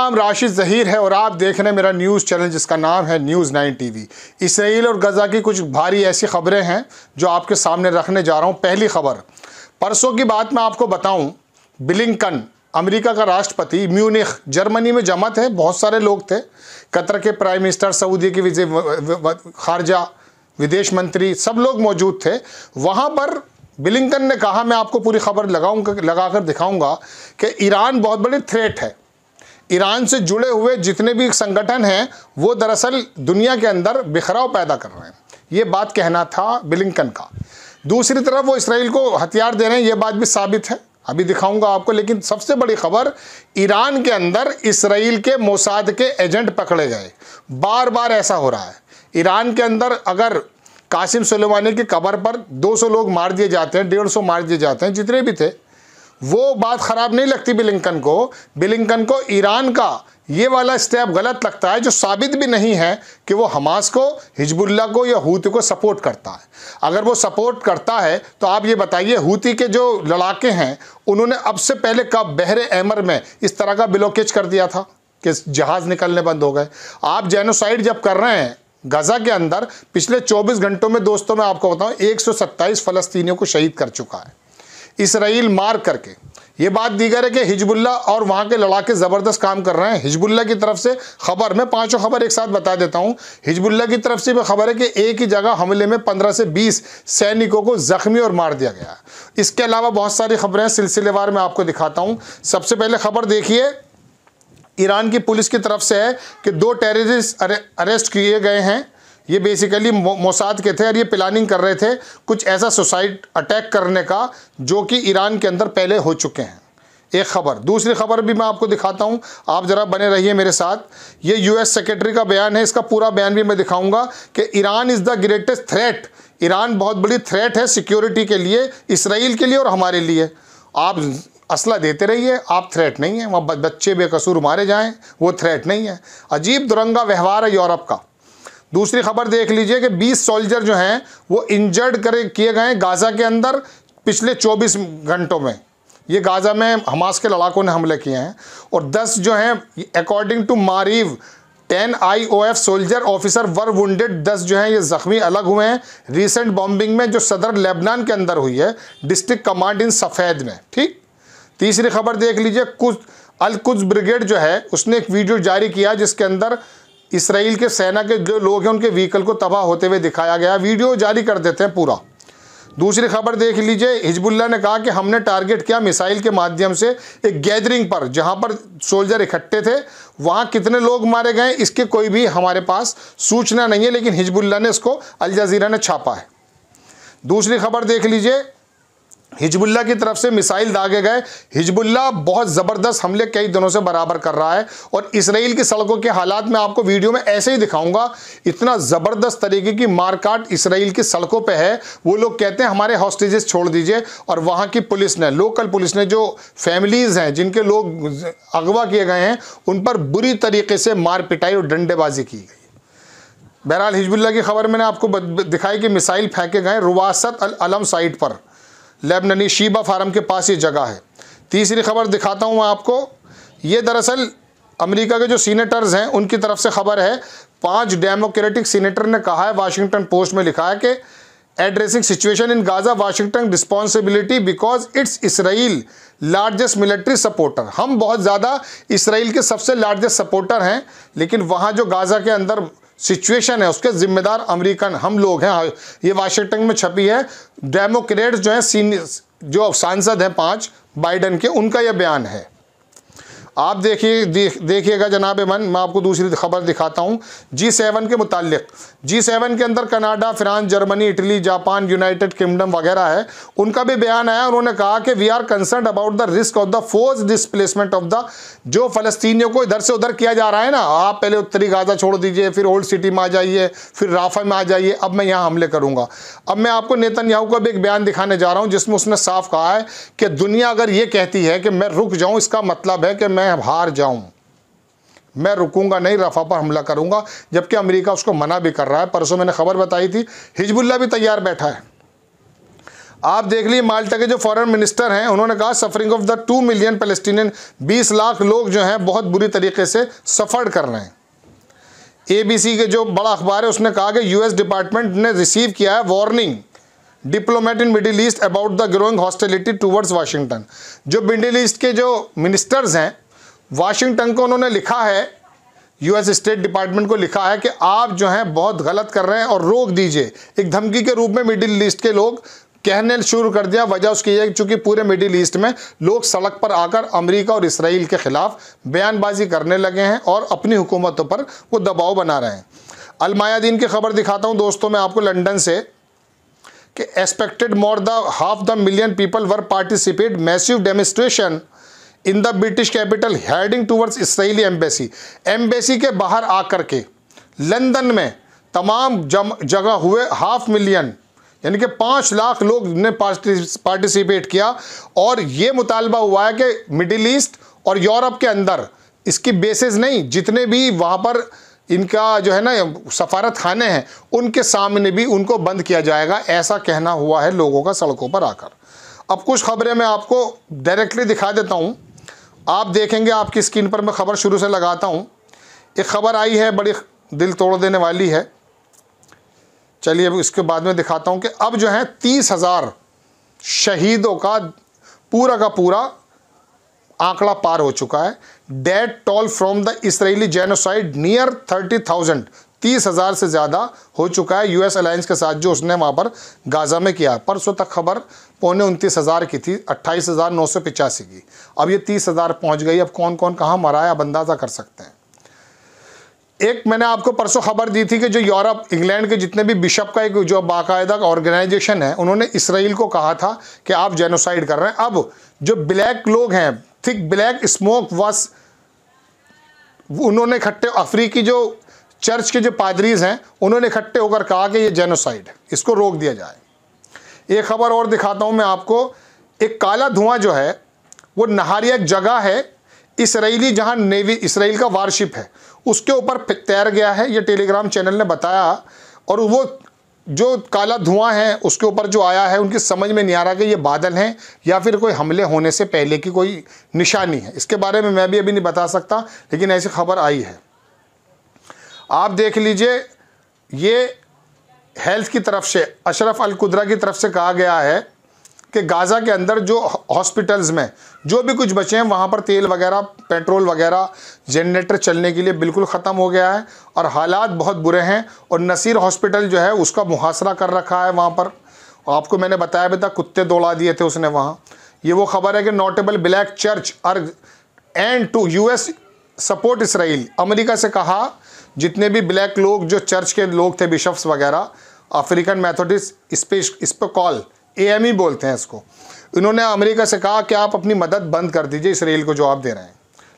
नाम राशिद जहीर है और आप देख रहे हैं मेरा न्यूज़ चैनल जिसका नाम है न्यूज़ नाइन टीवी इसराइल और गज़ा की कुछ भारी ऐसी खबरें हैं जो आपके सामने रखने जा रहा हूं पहली खबर परसों की बात मैं आपको बताऊं बिलिंकन अमेरिका का राष्ट्रपति म्यूनिख जर्मनी में जमा थे बहुत सारे लोग थे कतर के प्राइम मिनिस्टर सऊदी के विजय खारजा विदेश मंत्री सब लोग मौजूद थे वहाँ पर बिलिंकन ने कहा मैं आपको पूरी खबर लगाऊंगा लगाकर दिखाऊंगा कि ईरान बहुत बड़ी थ्रेट है ईरान से जुड़े हुए जितने भी संगठन हैं वो दरअसल दुनिया के अंदर बिखराव पैदा कर रहे हैं ये बात कहना था बिलिंकन का दूसरी तरफ वो इसराइल को हथियार दे रहे हैं ये बात भी साबित है अभी दिखाऊंगा आपको लेकिन सबसे बड़ी खबर ईरान के अंदर इसराइल के मोसाद के एजेंट पकड़े गए बार बार ऐसा हो रहा है ईरान के अंदर अगर कासिम सलेमानी की कबर पर 200 लोग मार दिए जाते हैं 150 मार दिए जाते हैं जितने भी थे वो बात ख़राब नहीं लगती बिलिंकन को बिलिंकन को ईरान का ये वाला स्टेप गलत लगता है जो साबित भी नहीं है कि वो हमास को हिजबुल्ला को या हूती को सपोर्ट करता है अगर वो सपोर्ट करता है तो आप ये बताइए हूती के जो लड़ाके हैं उन्होंने अब से पहले कब बहरे अहमर में इस तरह का ब्लॉकेज कर दिया था कि जहाज़ निकलने बंद हो गए आप जेनोसाइड जब कर रहे हैं गज़ा के अंदर पिछले 24 घंटों में दोस्तों मैं आपको बताऊं 127 फलस्तीनियों को शहीद कर चुका है इसराइल मार करके ये बात दीगर है कि हिजबुल्ला और वहाँ के लड़ाके ज़बरदस्त काम कर रहे हैं हिजबुल्ला की तरफ से खबर मैं पांचों खबर एक साथ बता देता हूँ हिजबुल्ला की तरफ से भी खबर है कि एक ही जगह हमले में 15 से 20 सैनिकों को ज़ख्मी और मार दिया गया इसके अलावा बहुत सारी खबरें सिलसिलेवार मैं आपको दिखाता हूँ सबसे पहले खबर देखिए ईरान की पुलिस की तरफ से है कि दो टेररिस्ट अरे, अरेस्ट किए गए हैं ये बेसिकली मोसाद के थे और ये प्लानिंग कर रहे थे कुछ ऐसा सुसाइड अटैक करने का जो कि ईरान के अंदर पहले हो चुके हैं एक खबर दूसरी खबर भी मैं आपको दिखाता हूं आप ज़रा बने रहिए मेरे साथ ये यूएस सेक्रेटरी का बयान है इसका पूरा बयान भी मैं दिखाऊंगा कि Iran is the greatest threat Iran बहुत बड़ी थ्रेट है सिक्योरिटी के लिए इसराइल के लिए और हमारे लिए आप असला देते रहिए आप थ्रेट नहीं है वहाँ बच्चे बेकसूर मारे जाएँ वो थ्रेट नहीं है अजीब दुरंगा व्यवहार है यूरोप का दूसरी खबर देख लीजिए कि 20 सोल्जर जो हैं वो इंजर्ड करे किए गए गाज़ा के अंदर पिछले 24 घंटों में ये गाज़ा में हमास के लड़ाकों ने हमले किए हैं और 10 जो हैं according to Maariv ten I O F soldier officer were wounded दस जो हैं ये जख्मी अलग हुए हैं रिसेंट बॉम्बिंग में जो सदर लेबनान के अंदर हुई है डिस्ट्रिक्ट कमांड इन सफ़ेद में ठीक तीसरी खबर देख लीजिए कुछ अलकुज ब्रिगेड जो है उसने एक वीडियो जारी किया जिसके अंदर इसराइल के सेना के जो लोग हैं उनके व्हीकल को तबाह होते हुए दिखाया गया वीडियो जारी कर देते हैं पूरा दूसरी खबर देख लीजिए हिजबुल्ला ने कहा कि हमने टारगेट किया मिसाइल के माध्यम से एक गैदरिंग पर जहां पर सोल्जर इकट्ठे थे वहां कितने लोग मारे गए इसके कोई भी हमारे पास सूचना नहीं है लेकिन हिजबुल्ला ने इसको अल जजीरा ने छापा है दूसरी खबर देख लीजिए हिजबुल्ला की तरफ से मिसाइल दागे गए हिजबुल्ला बहुत ज़बरदस्त हमले कई दिनों से बराबर कर रहा है और इसराइल की सड़कों के हालात में आपको वीडियो में ऐसे ही दिखाऊंगा इतना ज़बरदस्त तरीके की मारकाट इसराइल की सड़कों पे है वो लोग कहते हैं हमारे हॉस्टेजेस छोड़ दीजिए और वहाँ की पुलिस ने लोकल पुलिस ने जो फैमिलीज़ हैं जिनके लोग अगवा किए गए हैं उन पर बुरी तरीके से मार पिटाई और डंडेबाजी की गई बहरहाल हिजबुल्ला की खबर मैंने आपको दिखाई कि मिसाइल फेंके गए रुवासत अल अलम साइट पर लेबननी शीबा फार्म के पास ये जगह है तीसरी खबर दिखाता हूँ आपको ये दरअसल अमेरिका के जो सीनेटर्स हैं उनकी तरफ से खबर है पांच डेमोक्रेटिक सीनेटर ने कहा है वाशिंगटन पोस्ट में लिखा है कि addressing situation in Gaza Washington responsibility because it's Israel largest military supporter हम बहुत ज़्यादा इसराइल के सबसे लार्जेस्ट सपोर्टर हैं लेकिन वहाँ जो गाज़ा के अंदर सिचुएशन है उसके जिम्मेदार अमेरिकन हम लोग हैं हाँ, ये वाशिंगटन में छपी है डेमोक्रेट्स जो हैं सीनियर जो सांसद हैं पांच बाइडन के उनका यह बयान है आप देखिए देख देखिएगा जनाब मन मैं आपको दूसरी खबर दिखाता हूँ जी सेवन के मुतालिक जी सेवन के अंदर Canada France Germany Italy Japan United Kingdom वगैरह है उनका भी बयान आया उन्होंने कहा कि we are concerned about the risk of the forced displacement of the जो फलस्तियों को इधर से उधर किया जा रहा है ना आप पहले उत्तरी गाजा छोड़ दीजिए फिर ओल्ड सिटी में आ जाइए फिर राफा में आ जाइए अब मैं यहाँ हमले करूँगा अब मैं आपको नेतन का भी एक बयान दिखाने जा रहा हूँ जिसमें उसने साफ कहा है कि दुनिया अगर ये कहती है कि मैं रुक जाऊँ इसका मतलब है कि मैं मैं अब हार जाऊं मैं रुकूंगा नहीं रफा पर हमला करूंगा जबकि अमेरिका उसको मना भी कर रहा है परसों मैंने खबर बताई थी हिजबुल्ला भी तैयार बैठा है आप देख लीजिए माल्टा के जो फॉरेन मिनिस्टर हैं उन्होंने कहा suffering of the two million Palestinian बीस लाख लोग जो हैं बहुत बुरी तरीके से सफ़र कर रहे हैं एबीसी के जो बड़ा अखबार है उसने कहा कि यूएस डिपार्टमेंट ने रिसीव किया है warning diplomat in Middle East about the growing hostility towards Washington जो मिडिल ईस्ट के जो मिनिस्टर्स हैं वाशिंगटन को उन्होंने लिखा है यूएस स्टेट डिपार्टमेंट को लिखा है कि आप जो हैं बहुत गलत कर रहे हैं और रोक दीजिए एक धमकी के रूप में मिडिल ईस्ट के लोग कहने शुरू कर दिया वजह उसकी है चूंकि पूरे मिडिल ईस्ट में लोग सड़क पर आकर अमेरिका और इसराइल के ख़िलाफ़ बयानबाजी करने लगे हैं और अपनी हुकूमतों पर वो दबाव बना रहे हैं अलमायादीन की खबर दिखाता हूँ दोस्तों मैं आपको लंदन से कि expected more the half the million people were participate massive demonstration in the British capital heading towards Israeli embassy embassy के बाहर आकर के लंदन में तमाम जगह हुए हाफ मिलियन यानी कि पाँच लाख लोग ने पार्टिसिपेट किया और ये मुतालबा हुआ है कि मिडिल ईस्ट और यूरोप के अंदर इसकी बेसिस नहीं जितने भी वहाँ पर इनका जो है ना सफारत खाने हैं उनके सामने भी उनको बंद किया जाएगा ऐसा कहना हुआ है लोगों का सड़कों पर आकर अब कुछ खबरें मैं आपको डायरेक्टली दिखा देता हूँ आप देखेंगे आपकी स्क्रीन पर मैं ख़बर शुरू से लगाता हूँ एक ख़बर आई है बड़ी दिल तोड़ देने वाली है चलिए अब इसके बाद में दिखाता हूँ कि अब जो है तीस हज़ार शहीदों का पूरा का पूरा आंकड़ा पार हो चुका है death toll from the Israeli genocide near thirty thousand तीस हज़ार से ज़्यादा हो चुका है यूएस अलायंस के साथ जो उसने वहाँ पर गाज़ा में किया परसों तक खबर पौने उनतीस हज़ार की थी अट्ठाईस हज़ार नौ सौ पिचासी की अब ये तीस हज़ार पहुँच गई अब कौन कौन कहाँ मरा है अब अंदाज़ा कर सकते हैं एक मैंने आपको परसों खबर दी थी कि जो यूरोप इंग्लैंड के जितने भी बिशप का एक जो बाकायदा ऑर्गेनाइजेशन है उन्होंने इसराइल को कहा था कि आप जेनोसाइड कर रहे हैं अब जो ब्लैक लोग हैं थिक ब्लैक स्मोक वस उन्होंने इकट्ठे अफ्रीकी जो चर्च के जो पादरीज हैं उन्होंने इकट्ठे होकर कहा कि ये जेनोसाइड इसको रोक दिया जाए एक खबर और दिखाता हूँ मैं आपको एक काला धुआं जो है वो नहारिया जगह है इसराइली जहाँ नेवी इसराइल का वारशिप है उसके ऊपर तैर गया है ये टेलीग्राम चैनल ने बताया और वो जो काला धुआं है उसके ऊपर जो आया है उनकी समझ में नहीं आ रहा कि ये बादल हैं या फिर कोई हमले होने से पहले की कोई निशानी है इसके बारे में मैं भी अभी नहीं बता सकता लेकिन ऐसी खबर आई है आप देख लीजिए ये हेल्थ की तरफ से अशरफ अल कुदरा की तरफ से कहा गया है कि गाज़ा के अंदर जो हॉस्पिटल्स में जो भी कुछ बचे हैं वहाँ पर तेल वगैरह पेट्रोल वगैरह जनरेटर चलने के लिए बिल्कुल ख़त्म हो गया है और हालात बहुत बुरे हैं और नसीर हॉस्पिटल जो है उसका मुहासरा कर रखा है वहाँ पर आपको मैंने बताया भी था कुत्ते दौड़ा दिए थे उसने वहाँ ये वो खबर है कि notable black church urge end to you support Israel अमरीका से कहा जितने भी ब्लैक लोग जो चर्च के लोग थे बिशप्स वगैरह अफ्रीकन मैथोडिस्ट स्पेश इस पर कॉल ए बोलते हैं इसको इन्होंने अमेरिका से कहा कि आप अपनी मदद बंद कर दीजिए इसराइल को जो आप दे रहे हैं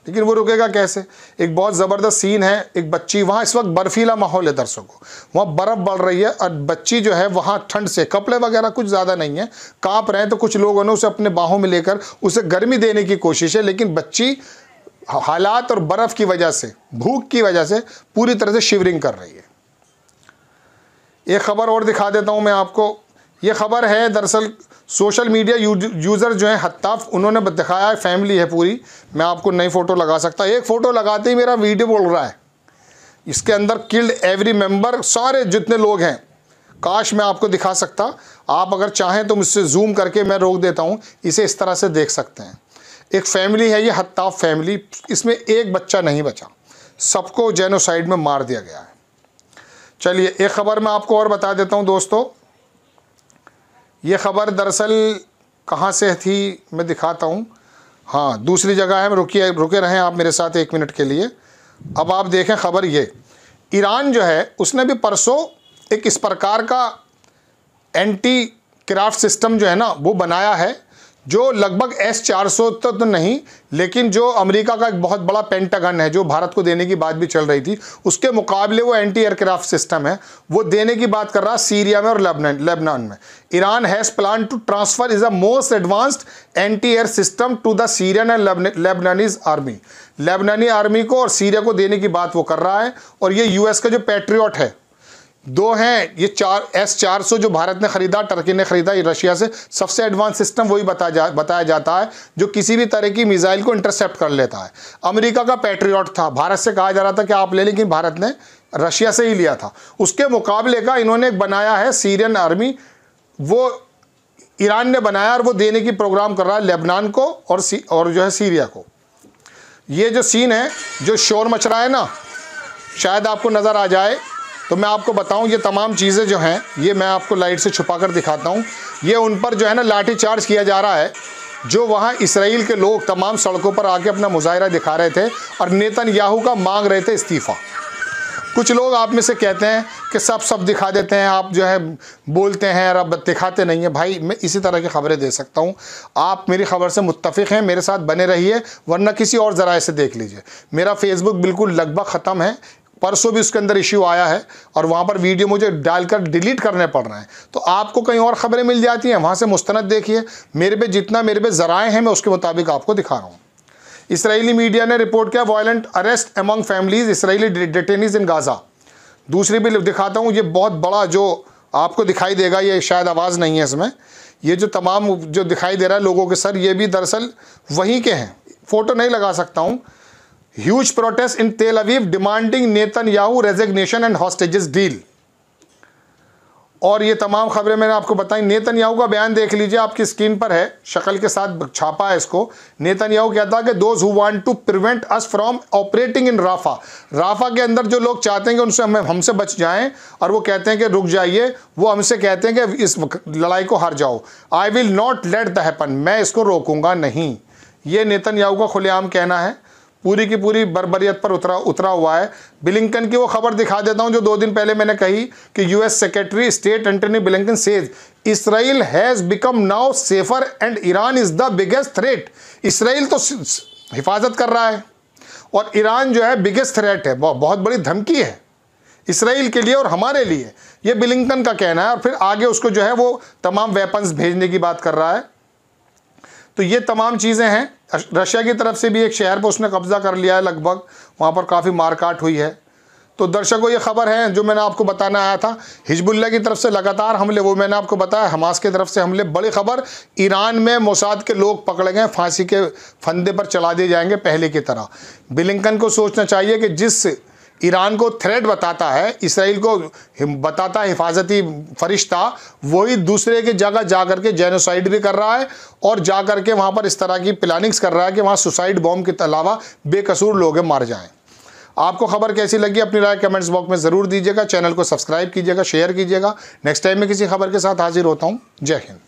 लेकिन वो रुकेगा कैसे एक बहुत ज़बरदस्त सीन है एक बच्ची वहाँ इस वक्त बर्फीला माहौल है दर्शकों वहाँ बर्फ़ बढ़ रही है और बच्ची जो है वहाँ ठंड से कपड़े वगैरह कुछ ज़्यादा नहीं है काँप रहे हैं तो कुछ लोगों ने उसे अपने बाहों में लेकर उसे गर्मी देने की कोशिश है लेकिन बच्ची हालात और बर्फ़ की वजह से भूख की वजह से पूरी तरह से शिवरिंग कर रही है एक ख़बर और दिखा देता हूँ मैं आपको ये ख़बर है दरअसल सोशल मीडिया यूज़र जो है हत्ताफ उन्होंने दिखाया है फैमिली है पूरी मैं आपको नई फ़ोटो लगा सकता एक फ़ोटो लगाते ही मेरा वीडियो बोल रहा है इसके अंदर किल्ड एवरी मेंबर सारे जितने लोग हैं काश मैं आपको दिखा सकता आप अगर चाहें तो मुझसे जूम करके मैं रोक देता हूँ इसे इस तरह से देख सकते हैं एक फैमिली है ये हत्ताफ फैमिली इसमें एक बच्चा नहीं बचा सबको जेनोसाइड में मार दिया गया है चलिए एक ख़बर मैं आपको और बता देता हूँ दोस्तों ये ख़बर दरअसल कहाँ से थी मैं दिखाता हूँ हाँ दूसरी जगह है रुकिए रुके रहें आप मेरे साथ एक मिनट के लिए अब आप देखें ख़बर ये ईरान जो है उसने भी परसों एक इस प्रकार का एंटी क्राफ्ट सिस्टम जो है ना वो बनाया है जो लगभग एस चार तो, तो नहीं लेकिन जो अमेरिका का एक बहुत बड़ा पेंटागन है जो भारत को देने की बात भी चल रही थी उसके मुकाबले वो एंटी एयरक्राफ्ट सिस्टम है वो देने की बात कर रहा सीरिया में और लेबनान लेबनान में Iran has plan to transfer is a most advanced anti air system to the Syrian and Lebanese army लेबनानी आर्मी को और सीरिया को देने की बात वो कर रहा है और ये यूएस का जो पैट्रियट है दो हैं ये चार एस चार सौ जो भारत ने खरीदा टर्की ने खरीदा ये रशिया से सबसे एडवांस सिस्टम वही बताया जा बताया जाता है जो किसी भी तरह की मिसाइल को इंटरसेप्ट कर लेता है अमेरिका का पैट्रियट था भारत से कहा जा रहा था कि आप ले लेकिन भारत ने रशिया से ही लिया था उसके मुकाबले का इन्होंने बनाया है सीरियन आर्मी वो ईरान ने बनाया और वो देने की प्रोग्राम कर रहा है लेबनान को और सी, और जो है सीरिया को ये जो सीन है जो शोर मच रहा है ना शायद आपको नज़र आ जाए तो मैं आपको बताऊं ये तमाम चीज़ें जो हैं ये मैं आपको लाइट से छुपा कर दिखाता हूँ ये उन पर जो है ना लाठी चार्ज किया जा रहा है जो वहाँ इसराइल के लोग तमाम सड़कों पर आके अपना मुजाहरा दिखा रहे थे और नेतन याहू का मांग रहे थे इस्तीफ़ा कुछ लोग आप में से कहते हैं कि सब सब दिखा देते हैं आप जो है बोलते हैं और अब दिखाते नहीं हैं भाई मैं इसी तरह की खबरें दे सकता हूँ आप मेरी खबर से मुतफ़ हैं मेरे साथ बने रहिए वरना किसी और ज़राए से देख लीजिए मेरा फेसबुक बिल्कुल लगभग ख़त्म है परसों भी उसके अंदर इश्यू आया है और वहाँ पर वीडियो मुझे डालकर डिलीट करने पड़ रहे हैं तो आपको कहीं और ख़बरें मिल जाती हैं वहाँ से मुस्तंद देखिए मेरे पे जितना मेरे पे ज़राए हैं मैं उसके मुताबिक आपको दिखा रहा हूँ इसराइली मीडिया ने रिपोर्ट किया violent arrest among families Israeli detainees in Gaza दूसरी भी दिखाता हूँ ये बहुत बड़ा जो आपको दिखाई देगा ये शायद आवाज़ नहीं है इसमें ये जो तमाम जो दिखाई दे रहा है लोगों के सर ये भी दरअसल वहीं के हैं फ़ोटो नहीं लगा सकता हूँ huge protest in Tel Aviv demanding Netanyahu resignation and hostages deal और ये तमाम खबरें मैंने आपको बताई नेतन याहू का बयान देख लीजिए आपकी स्क्रीन पर है शक्ल के साथ छापा है इसको नेतन याहू कहता है कि those who want to prevent us from operating in Rafah Rafah के अंदर जो लोग चाहते हैं कि उनसे हमें हमसे बच जाएं और वो कहते हैं कि रुक जाइए वो हमसे कहते हैं कि इस लड़ाई को हार जाओ I will not let the happen मैं इसको रोकूंगा नहीं ये नेतन याहू का खुलेआम कहना है पूरी की पूरी बरबरीत पर उतरा उतरा हुआ है बिलिंकन की वो खबर दिखा देता हूँ जो दो दिन पहले मैंने कही कि US secretary state Antony Blinken says Israel has become now safer and Iran is the biggest threat Israel तो हिफाजत कर रहा है और ईरान जो है बिगेस्ट थ्रेट है बहुत बड़ी धमकी है इसराइल के लिए और हमारे लिए ये बिलिंकन का कहना है और फिर आगे उसको जो है वो तमाम वेपन्स भेजने की बात कर रहा है तो ये तमाम चीज़ें हैं रशिया की तरफ से भी एक शहर पर उसने कब्ज़ा कर लिया है लगभग वहाँ पर काफ़ी मारकाट हुई है तो दर्शकों ये खबर है जो मैंने आपको बताना आया था हिजबुल्ला की तरफ से लगातार हमले वो मैंने आपको बताया हमास की तरफ से हमले बड़ी खबर ईरान में मोसाद के लोग पकड़े गए फांसी के फंदे पर चला दिए जाएंगे पहले की तरह बिलिंकन को सोचना चाहिए कि जिस ईरान को थ्रेट बताता है इसराइल को बताता है हिफाजती फरिश्ता वही दूसरे के जगह जा कर के जेनोसाइड भी कर रहा है और जा कर के वहाँ पर इस तरह की प्लानिंग्स कर रहा है कि वहाँ सुसाइड बॉम्ब के अलावा बेकसूर लोग मार जाएँ आपको खबर कैसी लगी अपनी राय कमेंट्स बॉक्स में ज़रूर दीजिएगा चैनल को सब्सक्राइब कीजिएगा शेयर कीजिएगा नेक्स्ट टाइम में किसी खबर के साथ हाजिर होता हूँ जय हिंद